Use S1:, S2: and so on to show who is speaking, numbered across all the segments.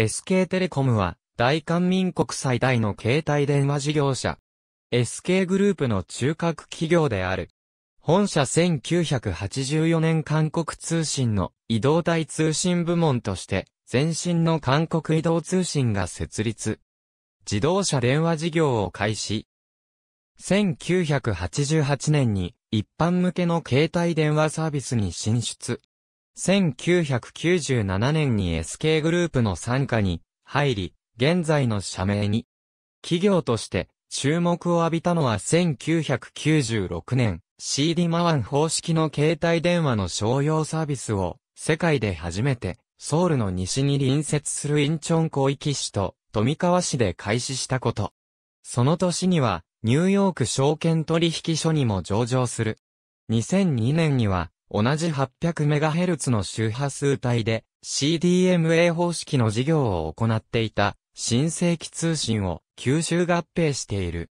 S1: SK テレコムは、大韓民国最大の携帯電話事業者。SK グループの中核企業である。本社1984年韓国通信の移動体通信部門として、前身の韓国移動通信が設立。自動車電話事業を開始。1988年に一般向けの携帯電話サービスに進出。1997年に SK グループの参加に入り、現在の社名に。企業として注目を浴びたのは1996年、CD マワン方式の携帯電話の商用サービスを世界で初めてソウルの西に隣接するインチョン広域市と富川市で開始したこと。その年にはニューヨーク証券取引所にも上場する。2002年には同じ 800MHz の周波数帯で CDMA 方式の事業を行っていた新世紀通信を吸収合併している。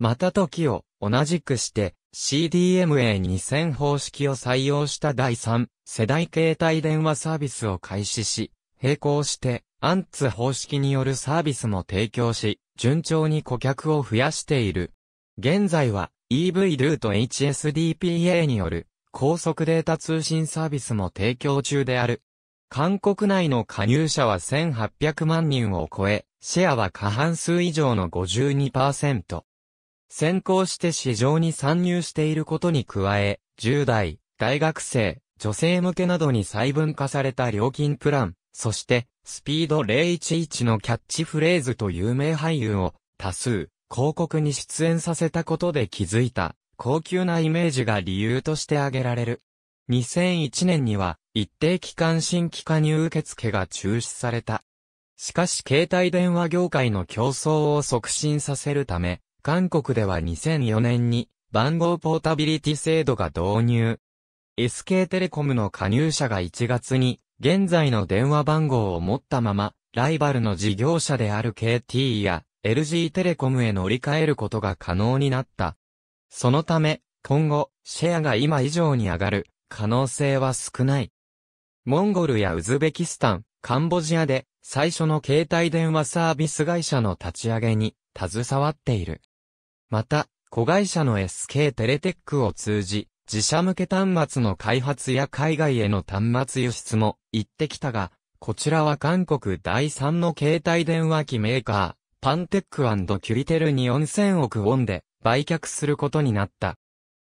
S1: また時を同じくして CDMA2000 方式を採用した第3世代携帯電話サービスを開始し、並行してアンツ方式によるサービスも提供し、順調に顧客を増やしている。現在は EV ルート HSDPA による高速データ通信サービスも提供中である。韓国内の加入者は1800万人を超え、シェアは過半数以上の52%。先行して市場に参入していることに加え、10代、大学生、女性向けなどに細分化された料金プラン、そして、スピード011のキャッチフレーズと有名俳優を多数、広告に出演させたことで築いた高級なイメージが理由として挙げられる。2001年には、一定期間新規加入受付が中止された。しかし携帯電話業界の競争を促進させるため、韓国では2004年に番号ポータビリティ制度が導入。SK テレコムの加入者が1月に現在の電話番号を持ったまま、ライバルの事業者である KT や LG テレコムへ乗り換えることが可能になった。そのため、今後、シェアが今以上に上がる可能性は少ない。モンゴルやウズベキスタン、カンボジアで最初の携帯電話サービス会社の立ち上げに携わっている。また、子会社の SK テレテックを通じ、自社向け端末の開発や海外への端末輸出も行ってきたが、こちらは韓国第3の携帯電話機メーカー、パンテックキュリテルに4000億ウォンで売却することになった。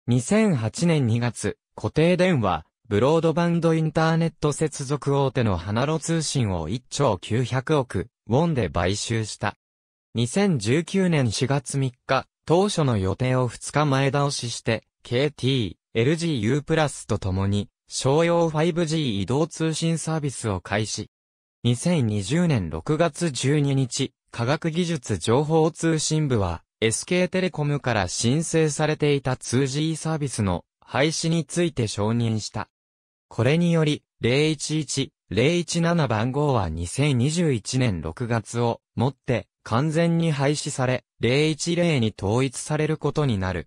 S1: 2008年2月、固定電話、ブロードバンドインターネット接続大手の花路通信を1兆900億ウォンで買収した。2019年4月3日、当初の予定を2日前倒しして、KT、LGU プラスと共に、商用 5G 移動通信サービスを開始。2020年6月12日、科学技術情報通信部は、SK テレコムから申請されていた 2G サービスの廃止について承認した。これにより、011-017番号は2021年6月をもって完全に廃止され、010に統一されることになる。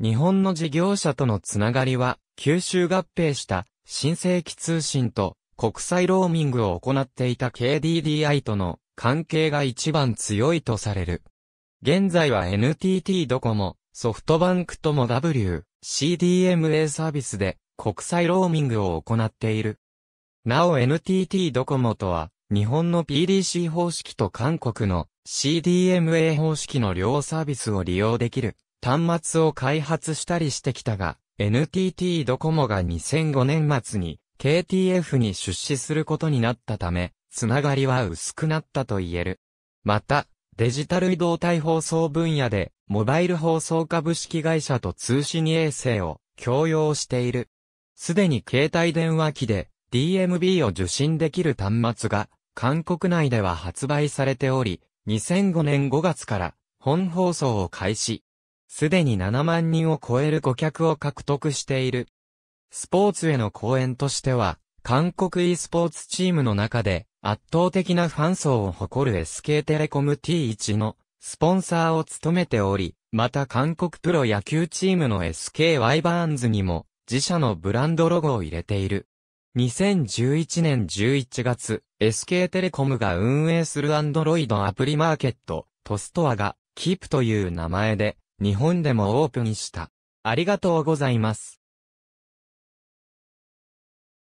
S1: 日本の事業者とのつながりは、吸収合併した新世紀通信と国際ローミングを行っていた KDDI との関係が一番強いとされる。現在は NTT ドコモ、ソフトバンクとも W、CDMA サービスで国際ローミングを行っている。なお NTT ドコモとは、日本の PDC 方式と韓国の CDMA 方式の両サービスを利用できる端末を開発したりしてきたが、NTT ドコモが2005年末に KTF に出資することになったため、つながりは薄くなったと言える。また、デジタル移動体放送分野で、モバイル放送株式会社と通信衛星を共用している。すでに携帯電話機で DMB を受信できる端末が、韓国内では発売されており、2005年5月から本放送を開始。すでに7万人を超える顧客を獲得している。スポーツへの講演としては、韓国 e スポーツチームの中で圧倒的なファン層を誇る SK テレコム T1 のスポンサーを務めており、また韓国プロ野球チームの SK ワイバーンズにも自社のブランドロゴを入れている。2011年11月、SK テレコムが運営するアンドロイドアプリマーケット、トストアが、キープという名前で、日本でもオープンした。ありがとうございます。